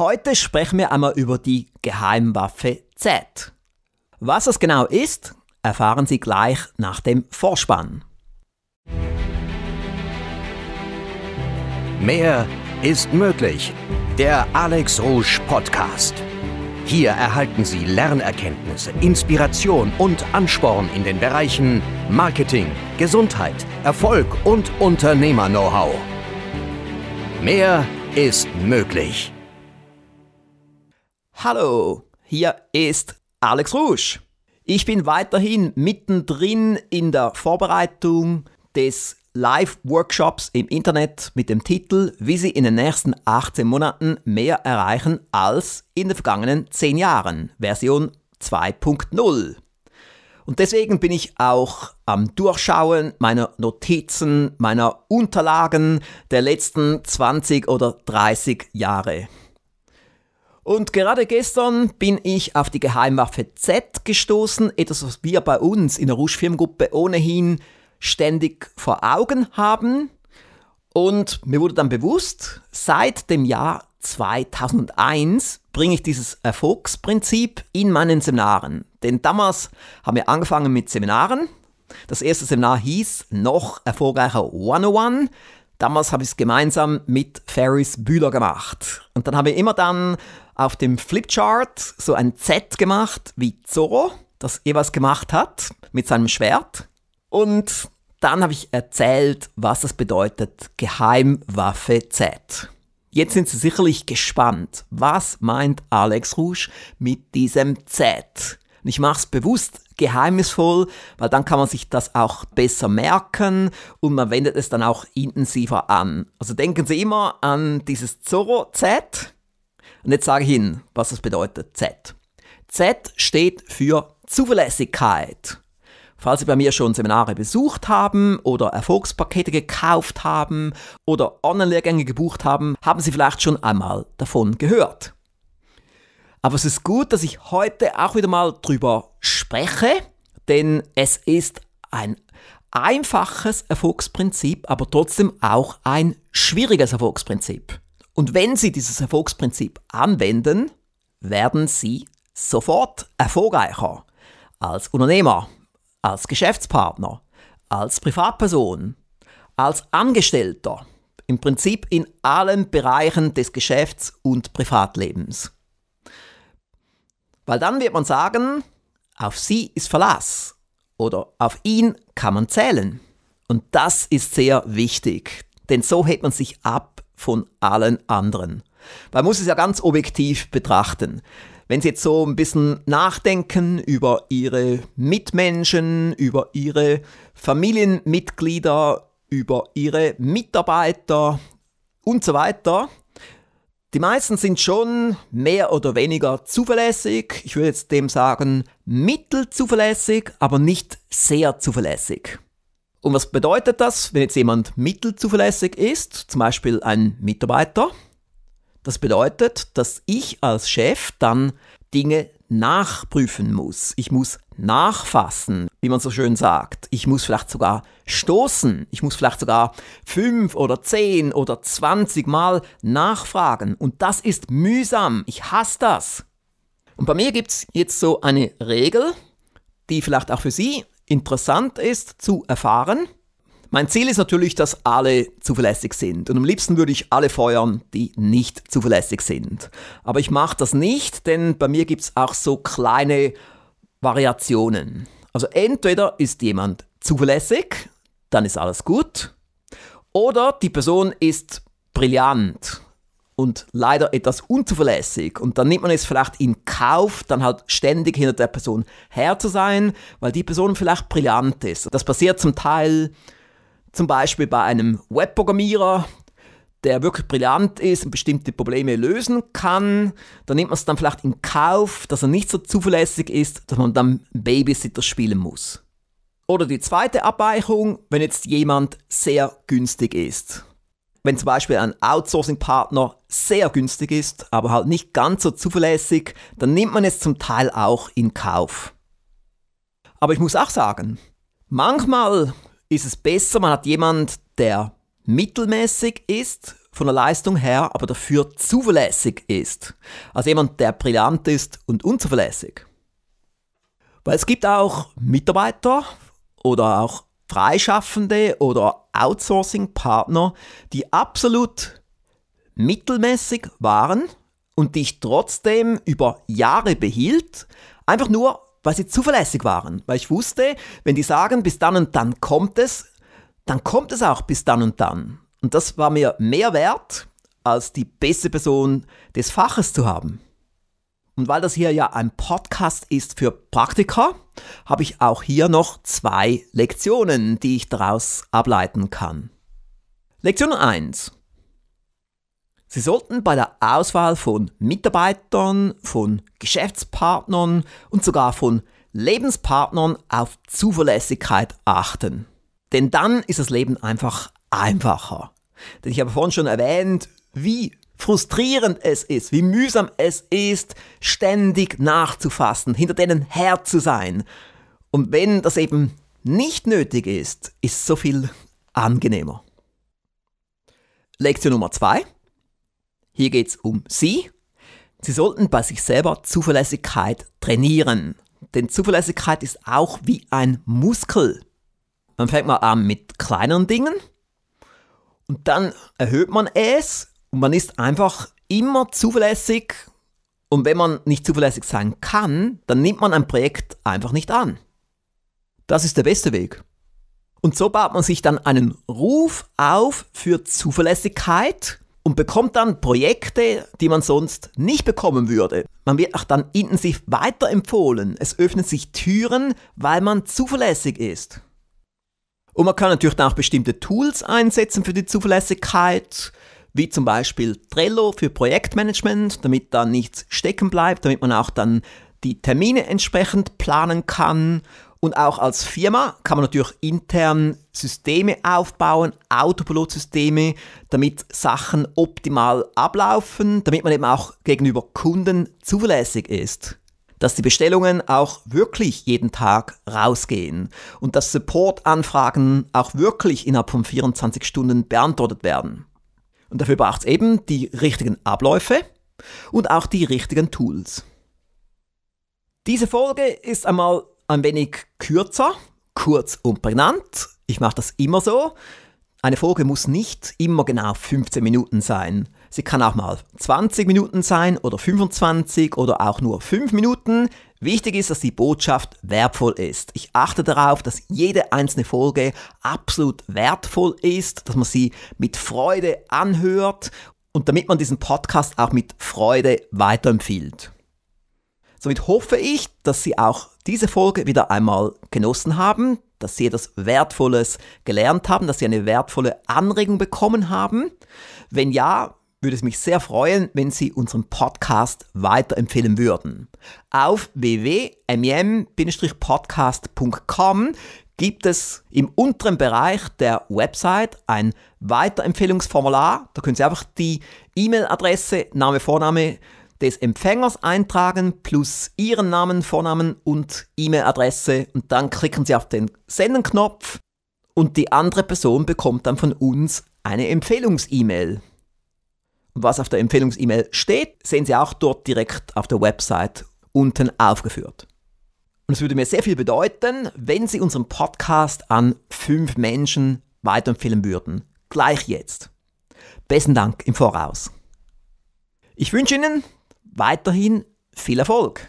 Heute sprechen wir einmal über die Geheimwaffe Z. Was es genau ist, erfahren Sie gleich nach dem Vorspann. Mehr ist möglich. Der Alex Rouge Podcast. Hier erhalten Sie Lernerkenntnisse, Inspiration und Ansporn in den Bereichen Marketing, Gesundheit, Erfolg und Unternehmer-Know-how. Mehr ist möglich. Hallo, hier ist Alex Rusch. Ich bin weiterhin mittendrin in der Vorbereitung des Live-Workshops im Internet mit dem Titel, wie Sie in den nächsten 18 Monaten mehr erreichen als in den vergangenen 10 Jahren, Version 2.0. Und deswegen bin ich auch am Durchschauen meiner Notizen, meiner Unterlagen der letzten 20 oder 30 Jahre. Und gerade gestern bin ich auf die Geheimwaffe Z gestoßen, etwas, was wir bei uns in der rouge firmengruppe ohnehin ständig vor Augen haben. Und mir wurde dann bewusst, seit dem Jahr 2001 bringe ich dieses Erfolgsprinzip in meinen Seminaren. Denn damals haben wir angefangen mit Seminaren. Das erste Seminar hieß noch erfolgreicher 101. Damals habe ich es gemeinsam mit Ferris Bühler gemacht. Und dann habe ich immer dann auf dem Flipchart so ein Z gemacht, wie Zorro das was gemacht hat mit seinem Schwert. Und dann habe ich erzählt, was das bedeutet, Geheimwaffe Z. Jetzt sind Sie sicherlich gespannt, was meint Alex Rouge mit diesem Z. Und ich mache es bewusst geheimnisvoll, weil dann kann man sich das auch besser merken und man wendet es dann auch intensiver an. Also denken Sie immer an dieses Zorro Z. Und jetzt sage ich Ihnen, was das bedeutet, Z. Z steht für Zuverlässigkeit. Falls Sie bei mir schon Seminare besucht haben oder Erfolgspakete gekauft haben oder Online-Lehrgänge gebucht haben, haben Sie vielleicht schon einmal davon gehört. Aber es ist gut, dass ich heute auch wieder mal drüber spreche, denn es ist ein einfaches Erfolgsprinzip, aber trotzdem auch ein schwieriges Erfolgsprinzip. Und wenn Sie dieses Erfolgsprinzip anwenden, werden Sie sofort erfolgreicher als Unternehmer, als Geschäftspartner, als Privatperson, als Angestellter, im Prinzip in allen Bereichen des Geschäfts und Privatlebens. Weil dann wird man sagen, auf sie ist Verlass oder auf ihn kann man zählen. Und das ist sehr wichtig, denn so hebt man sich ab von allen anderen. Man muss es ja ganz objektiv betrachten. Wenn Sie jetzt so ein bisschen nachdenken über Ihre Mitmenschen, über Ihre Familienmitglieder, über Ihre Mitarbeiter und so weiter, die meisten sind schon mehr oder weniger zuverlässig. Ich würde jetzt dem sagen, mittelzuverlässig, aber nicht sehr zuverlässig. Und was bedeutet das, wenn jetzt jemand mittelzuverlässig ist, zum Beispiel ein Mitarbeiter? Das bedeutet, dass ich als Chef dann Dinge nachprüfen muss. Ich muss nachfassen, wie man so schön sagt. Ich muss vielleicht sogar stoßen. Ich muss vielleicht sogar fünf oder zehn oder zwanzig Mal nachfragen. Und das ist mühsam. Ich hasse das. Und bei mir gibt es jetzt so eine Regel, die vielleicht auch für Sie interessant ist zu erfahren. Mein Ziel ist natürlich, dass alle zuverlässig sind. Und am liebsten würde ich alle feuern, die nicht zuverlässig sind. Aber ich mache das nicht, denn bei mir gibt es auch so kleine Variationen. Also entweder ist jemand zuverlässig, dann ist alles gut. Oder die Person ist brillant und leider etwas unzuverlässig. Und dann nimmt man es vielleicht in Kauf, dann halt ständig hinter der Person her zu sein, weil die Person vielleicht brillant ist. Das passiert zum Teil zum Beispiel bei einem Webprogrammierer, der wirklich brillant ist und bestimmte Probleme lösen kann, dann nimmt man es dann vielleicht in Kauf, dass er nicht so zuverlässig ist, dass man dann Babysitter spielen muss. Oder die zweite Abweichung, wenn jetzt jemand sehr günstig ist. Wenn zum Beispiel ein Outsourcing-Partner sehr günstig ist, aber halt nicht ganz so zuverlässig, dann nimmt man es zum Teil auch in Kauf. Aber ich muss auch sagen, manchmal ist es besser, man hat jemanden, der mittelmäßig ist, von der Leistung her, aber dafür zuverlässig ist, als jemand, der brillant ist und unzuverlässig. Weil es gibt auch Mitarbeiter oder auch Freischaffende oder Outsourcing-Partner, die absolut mittelmäßig waren und dich trotzdem über Jahre behielt, einfach nur weil sie zuverlässig waren, weil ich wusste, wenn die sagen, bis dann und dann kommt es, dann kommt es auch bis dann und dann. Und das war mir mehr wert, als die beste Person des Faches zu haben. Und weil das hier ja ein Podcast ist für Praktiker, habe ich auch hier noch zwei Lektionen, die ich daraus ableiten kann. Lektion 1. Sie sollten bei der Auswahl von Mitarbeitern, von Geschäftspartnern und sogar von Lebenspartnern auf Zuverlässigkeit achten. Denn dann ist das Leben einfach einfacher. Denn ich habe vorhin schon erwähnt, wie frustrierend es ist, wie mühsam es ist, ständig nachzufassen, hinter denen Herr zu sein. Und wenn das eben nicht nötig ist, ist so viel angenehmer. Lektion Nummer zwei. Hier geht es um Sie. Sie sollten bei sich selber Zuverlässigkeit trainieren. Denn Zuverlässigkeit ist auch wie ein Muskel. Man fängt mal an mit kleineren Dingen und dann erhöht man es und man ist einfach immer zuverlässig. Und wenn man nicht zuverlässig sein kann, dann nimmt man ein Projekt einfach nicht an. Das ist der beste Weg. Und so baut man sich dann einen Ruf auf für Zuverlässigkeit und bekommt dann Projekte, die man sonst nicht bekommen würde. Man wird auch dann intensiv weiterempfohlen. Es öffnen sich Türen, weil man zuverlässig ist. Und man kann natürlich dann auch bestimmte Tools einsetzen für die Zuverlässigkeit, wie zum Beispiel Trello für Projektmanagement, damit da nichts stecken bleibt, damit man auch dann die Termine entsprechend planen kann und auch als Firma kann man natürlich intern Systeme aufbauen, Autopilot-Systeme, damit Sachen optimal ablaufen, damit man eben auch gegenüber Kunden zuverlässig ist dass die Bestellungen auch wirklich jeden Tag rausgehen und dass Support-Anfragen auch wirklich innerhalb von 24 Stunden beantwortet werden. Und dafür braucht es eben die richtigen Abläufe und auch die richtigen Tools. Diese Folge ist einmal ein wenig kürzer, kurz und prägnant. Ich mache das immer so. Eine Folge muss nicht immer genau 15 Minuten sein. Sie kann auch mal 20 Minuten sein oder 25 oder auch nur 5 Minuten. Wichtig ist, dass die Botschaft wertvoll ist. Ich achte darauf, dass jede einzelne Folge absolut wertvoll ist, dass man sie mit Freude anhört und damit man diesen Podcast auch mit Freude weiterempfiehlt. Somit hoffe ich, dass Sie auch diese Folge wieder einmal genossen haben, dass Sie etwas Wertvolles gelernt haben, dass Sie eine wertvolle Anregung bekommen haben. Wenn ja, würde es mich sehr freuen, wenn Sie unseren Podcast weiterempfehlen würden. Auf www.mm-podcast.com gibt es im unteren Bereich der Website ein Weiterempfehlungsformular. Da können Sie einfach die E-Mail-Adresse, Name, Vorname, des Empfängers eintragen plus Ihren Namen, Vornamen und E-Mail-Adresse und dann klicken Sie auf den Senden-Knopf und die andere Person bekommt dann von uns eine Empfehlungs-E-Mail. Und was auf der Empfehlungs-E-Mail steht, sehen Sie auch dort direkt auf der Website unten aufgeführt. Und es würde mir sehr viel bedeuten, wenn Sie unseren Podcast an fünf Menschen weiterempfehlen würden. Gleich jetzt. Besten Dank im Voraus. Ich wünsche Ihnen Weiterhin viel Erfolg!